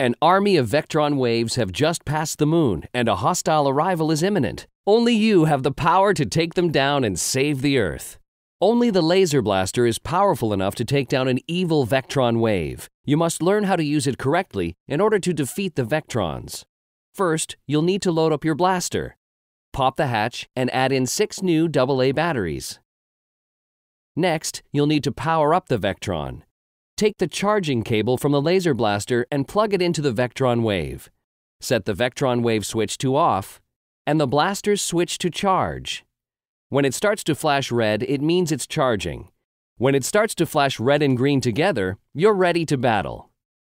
An army of Vectron waves have just passed the moon, and a hostile arrival is imminent. Only you have the power to take them down and save the Earth. Only the laser blaster is powerful enough to take down an evil Vectron wave. You must learn how to use it correctly in order to defeat the Vectrons. First, you'll need to load up your blaster. Pop the hatch and add in six new AA batteries. Next, you'll need to power up the Vectron. Take the charging cable from the laser blaster and plug it into the Vectron wave. Set the Vectron wave switch to off and the blaster's switch to charge. When it starts to flash red, it means it's charging. When it starts to flash red and green together, you're ready to battle.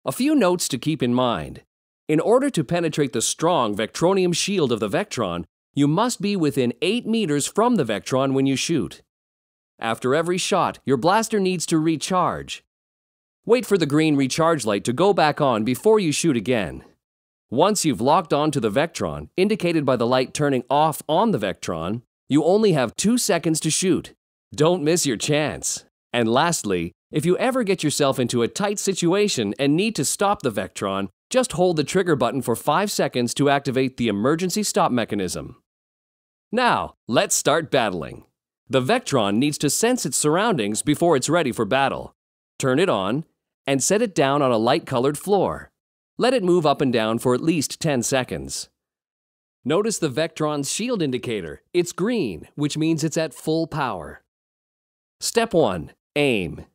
A few notes to keep in mind. In order to penetrate the strong Vectronium shield of the Vectron, you must be within 8 meters from the Vectron when you shoot. After every shot, your blaster needs to recharge. Wait for the green recharge light to go back on before you shoot again. Once you've locked onto the Vectron, indicated by the light turning off on the Vectron, you only have two seconds to shoot. Don't miss your chance. And lastly, if you ever get yourself into a tight situation and need to stop the Vectron, just hold the trigger button for 5 seconds to activate the emergency stop mechanism. Now, let's start battling. The Vectron needs to sense its surroundings before it's ready for battle. Turn it on and set it down on a light colored floor. Let it move up and down for at least 10 seconds. Notice the Vectron's shield indicator. It's green, which means it's at full power. Step 1. Aim.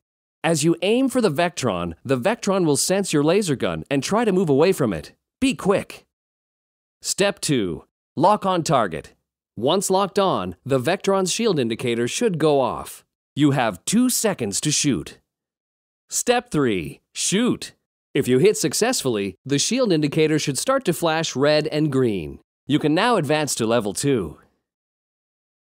As you aim for the Vectron, the Vectron will sense your laser gun and try to move away from it. Be quick. Step 2. Lock on target. Once locked on, the Vectron's shield indicator should go off. You have two seconds to shoot. Step 3. Shoot. If you hit successfully, the shield indicator should start to flash red and green. You can now advance to level 2.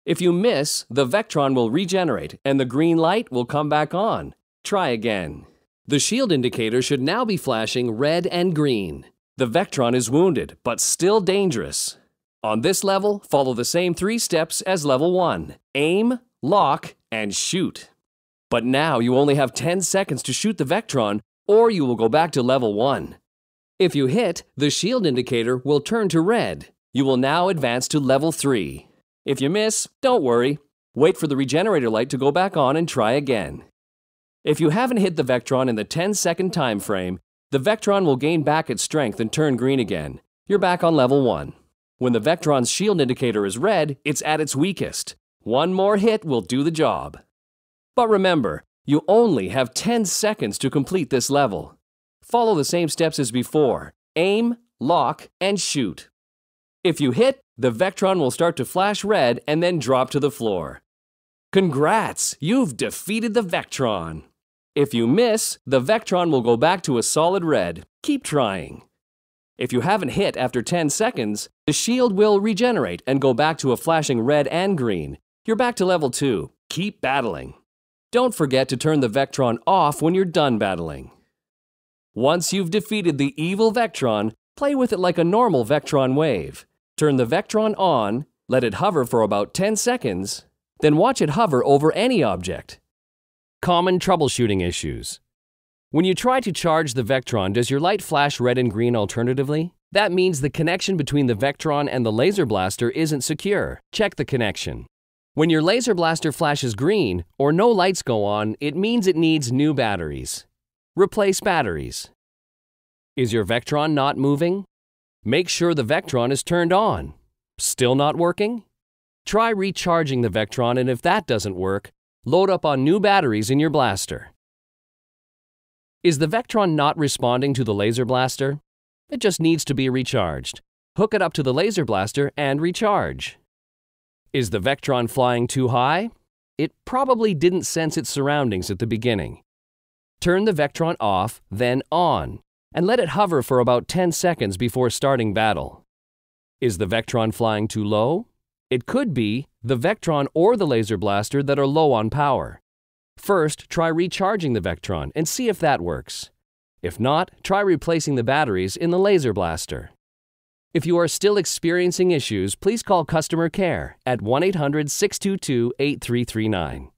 If you miss, the Vectron will regenerate and the green light will come back on. Try again. The shield indicator should now be flashing red and green. The Vectron is wounded, but still dangerous. On this level, follow the same three steps as level 1. Aim, lock, and shoot. But now you only have 10 seconds to shoot the Vectron, or you will go back to level 1. If you hit, the shield indicator will turn to red. You will now advance to level 3. If you miss, don't worry. Wait for the regenerator light to go back on and try again. If you haven't hit the Vectron in the 10 second time frame, the Vectron will gain back its strength and turn green again. You're back on level 1. When the Vectron's shield indicator is red, it's at its weakest. One more hit will do the job. But remember, you only have 10 seconds to complete this level. Follow the same steps as before. Aim, lock, and shoot. If you hit, the Vectron will start to flash red and then drop to the floor. Congrats! You've defeated the Vectron! If you miss, the Vectron will go back to a solid red. Keep trying. If you haven't hit after 10 seconds, the shield will regenerate and go back to a flashing red and green. You're back to level 2. Keep battling. Don't forget to turn the Vectron off when you're done battling. Once you've defeated the evil Vectron, play with it like a normal Vectron wave. Turn the Vectron on, let it hover for about 10 seconds, then watch it hover over any object. Common troubleshooting issues. When you try to charge the Vectron, does your light flash red and green alternatively? That means the connection between the Vectron and the laser blaster isn't secure. Check the connection. When your laser blaster flashes green or no lights go on, it means it needs new batteries. Replace batteries. Is your Vectron not moving? Make sure the Vectron is turned on. Still not working? Try recharging the Vectron and if that doesn't work, load up on new batteries in your blaster. Is the Vectron not responding to the laser blaster? It just needs to be recharged. Hook it up to the laser blaster and recharge. Is the Vectron flying too high? It probably didn't sense its surroundings at the beginning. Turn the Vectron off, then on, and let it hover for about 10 seconds before starting battle. Is the Vectron flying too low? It could be the Vectron or the Laser Blaster that are low on power. First, try recharging the Vectron and see if that works. If not, try replacing the batteries in the Laser Blaster. If you are still experiencing issues, please call customer care at 1 800 622 8339.